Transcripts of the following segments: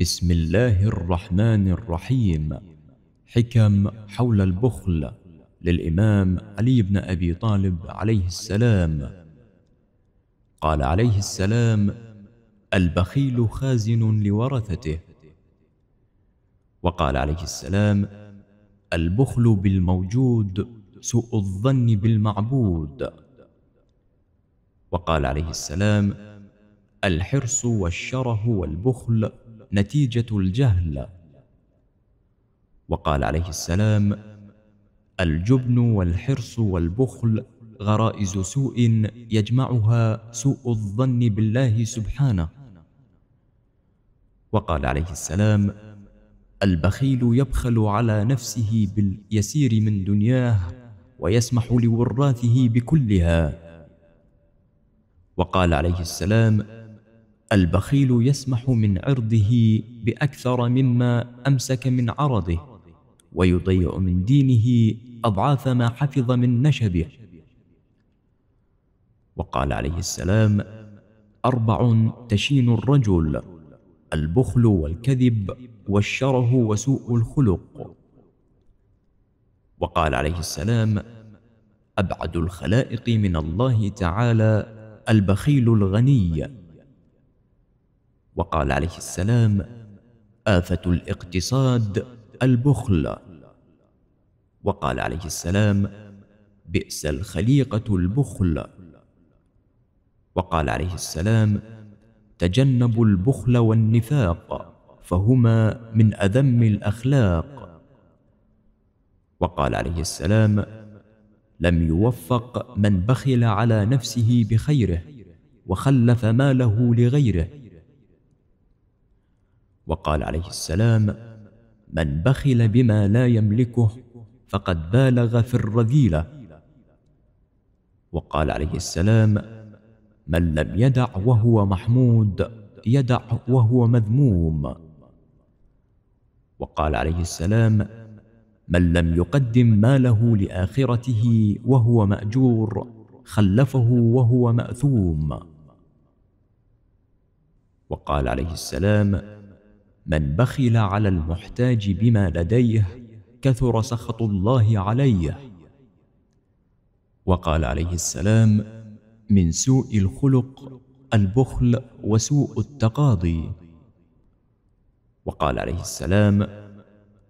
بسم الله الرحمن الرحيم حكم حول البخل للإمام علي بن أبي طالب عليه السلام قال عليه السلام البخيل خازن لورثته وقال عليه السلام البخل بالموجود سوء الظن بالمعبود وقال عليه السلام الحرص والشره والبخل نتيجة الجهل وقال عليه السلام الجبن والحرص والبخل غرائز سوء يجمعها سوء الظن بالله سبحانه وقال عليه السلام البخيل يبخل على نفسه باليسير من دنياه ويسمح لوراثه بكلها وقال عليه السلام البخيل يسمح من عرضه بأكثر مما أمسك من عرضه ويضيع من دينه أضعاف ما حفظ من نشبه وقال عليه السلام أربع تشين الرجل البخل والكذب والشره وسوء الخلق وقال عليه السلام أبعد الخلائق من الله تعالى البخيل الغني وقال عليه السلام آفة الاقتصاد البخل وقال عليه السلام بئس الخليقة البخل وقال عليه السلام تجنبوا البخل والنفاق فهما من أذم الأخلاق وقال عليه السلام لم يوفق من بخل على نفسه بخيره وخلف ماله لغيره وقال عليه السلام من بخل بما لا يملكه فقد بالغ في الرذيلة وقال عليه السلام من لم يدع وهو محمود يدع وهو مذموم وقال عليه السلام من لم يقدم ماله لآخرته وهو مأجور خلفه وهو مأثوم وقال عليه السلام من بخل على المحتاج بما لديه كثر سخط الله عليه وقال عليه السلام من سوء الخلق البخل وسوء التقاضي وقال عليه السلام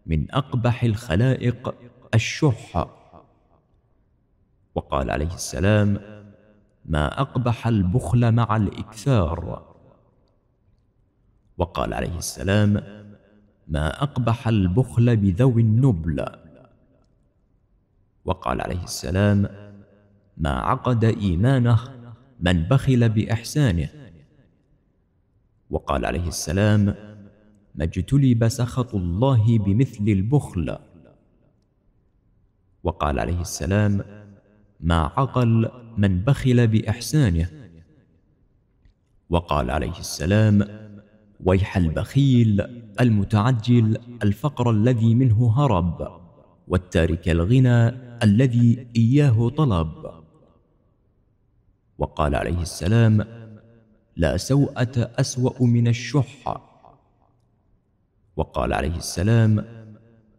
من أقبح الخلائق الشح وقال عليه السلام ما أقبح البخل مع الإكثار وقال عليه السلام ما أقبح البخل بذوي النبل وقال عليه السلام ما عقد إيمانه من بخل بإحسانه وقال عليه السلام ما اجتلب سخط الله بمثل البخل وقال عليه السلام ما عقل من بخل بإحسانه وقال عليه السلام ويح البخيل المتعجل الفقر الذي منه هرب والتارك الغنى الذي إياه طلب وقال عليه السلام لا سوءة أسوأ من الشح وقال عليه السلام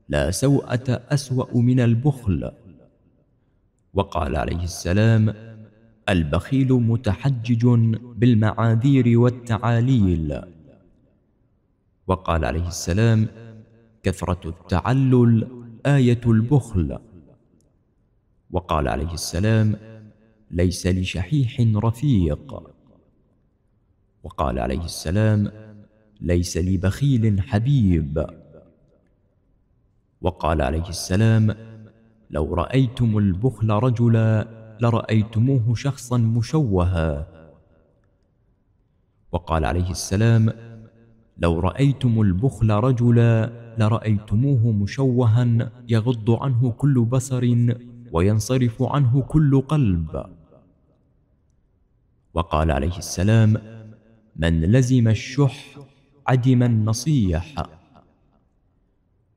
لا سوءة أسوأ من البخل وقال عليه السلام البخيل متحجج بالمعاذير والتعاليل وقال عليه السلام كثرة التعلل آية البخل وقال عليه السلام ليس لشحيح رفيق وقال عليه السلام ليس لبخيل حبيب وقال عليه السلام لو رأيتم البخل رجلا لرأيتموه شخصا مشوها وقال عليه السلام لو رأيتم البخل رجلا لرأيتموه مشوها يغض عنه كل بصر وينصرف عنه كل قلب وقال عليه السلام من لزم الشح عدم النصيح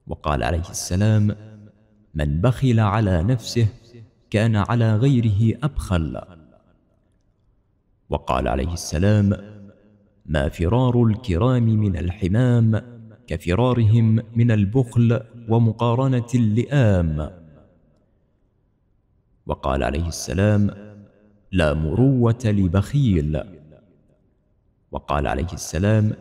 وقال عليه السلام من بخل على نفسه كان على غيره أبخل وقال عليه السلام ما فرار الكرام من الحمام كفرارهم من البخل ومقارنة اللئام وقال عليه السلام لا مروة لبخيل وقال عليه السلام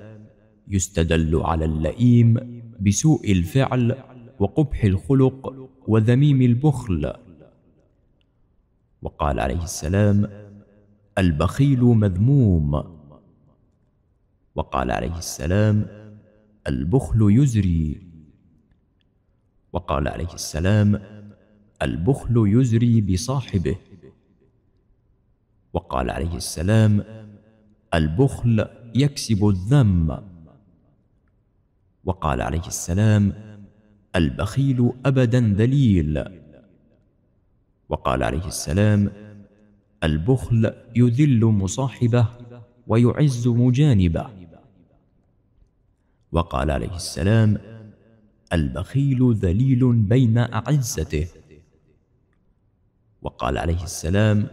يستدل على اللئيم بسوء الفعل وقبح الخلق وذميم البخل وقال عليه السلام البخيل مذموم وقال عليه السلام البخل يزري وقال عليه السلام البخل يزري بصاحبه وقال عليه السلام البخل يكسب الذم وقال عليه السلام البخيل أبدا ذليل وقال عليه السلام البخل يذل مصاحبه ويعز مجانبه وقال عليه السلام البخيل ذليل بين أعزته وقال عليه السلام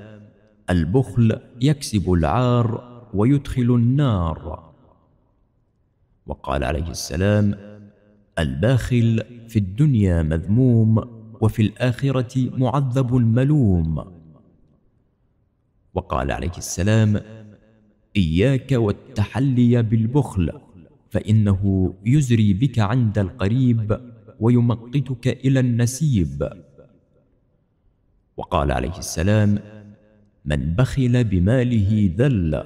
البخل يكسب العار ويدخل النار وقال عليه السلام الباخل في الدنيا مذموم وفي الآخرة معذب ملوم وقال عليه السلام إياك والتحلي بالبخل فإنه يزري بك عند القريب ويمقتك إلى النسيب وقال عليه السلام من بخل بماله ذل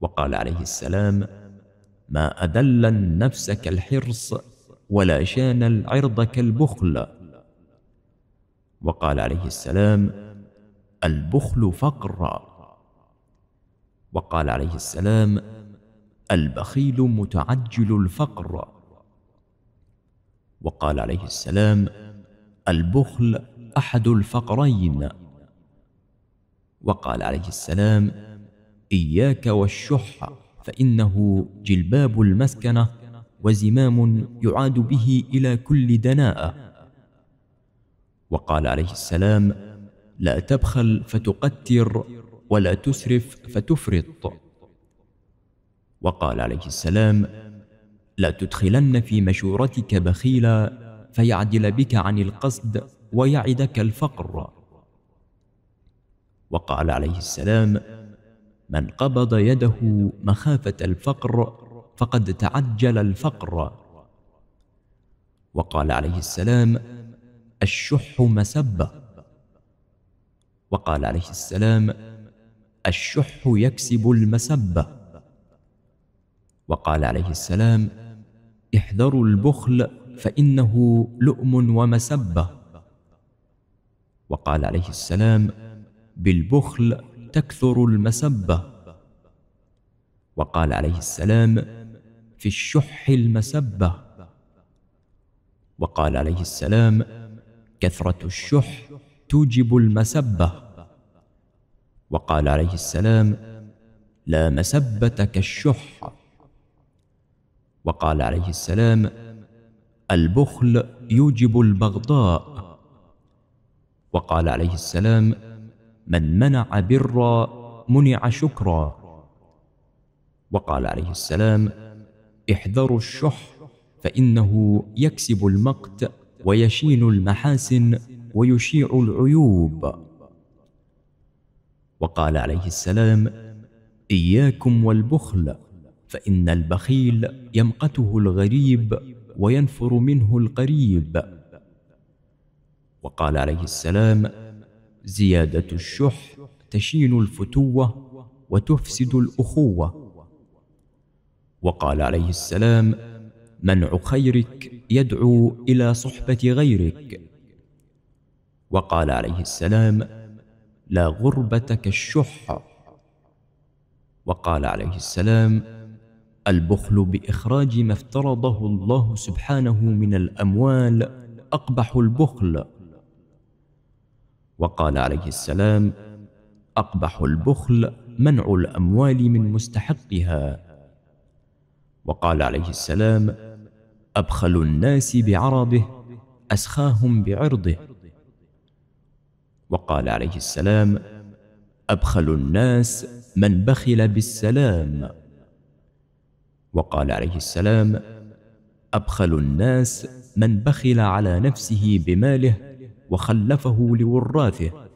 وقال عليه السلام ما اذل النفس كالحرص ولا شان العرض كالبخل وقال عليه السلام البخل فقر وقال عليه السلام البخيل متعجل الفقر وقال عليه السلام البخل أحد الفقرين وقال عليه السلام إياك والشح فإنه جلباب المسكنة وزمام يعاد به إلى كل دناءه وقال عليه السلام لا تبخل فتقتر ولا تسرف فتفرط وقال عليه السلام لا تدخلن في مشورتك بخيلا فيعدل بك عن القصد ويعدك الفقر وقال عليه السلام من قبض يده مخافة الفقر فقد تعجل الفقر وقال عليه السلام الشح مسبة وقال عليه السلام الشح يكسب المسبه وقال عليه السلام احذروا البخل فإنه لؤم ومسبة وقال عليه السلام بالبخل تكثر المسبة وقال عليه السلام في الشح المسبة وقال عليه السلام كثرة الشح توجب المسبة وقال عليه السلام لا مسبة كالشح وقال عليه السلام البخل يوجب البغضاء وقال عليه السلام من منع برا منع شكرا وقال عليه السلام احذروا الشح فإنه يكسب المقت ويشين المحاسن ويشيع العيوب وقال عليه السلام إياكم والبخل فان البخيل يمقته الغريب وينفر منه القريب وقال عليه السلام زياده الشح تشين الفتوه وتفسد الاخوه وقال عليه السلام منع خيرك يدعو الى صحبه غيرك وقال عليه السلام لا غربه كالشح وقال عليه السلام البخل بإخراج ما افترضه الله سبحانه من الأموال أقبح البخل وقال عليه السلام أقبح البخل منع الأموال من مستحقها وقال عليه السلام أبخل الناس بعرضه أسخاهم بعرضه وقال عليه السلام أبخل الناس من بخل بالسلام وقال عليه السلام أبخل الناس من بخل على نفسه بماله وخلفه لوراثه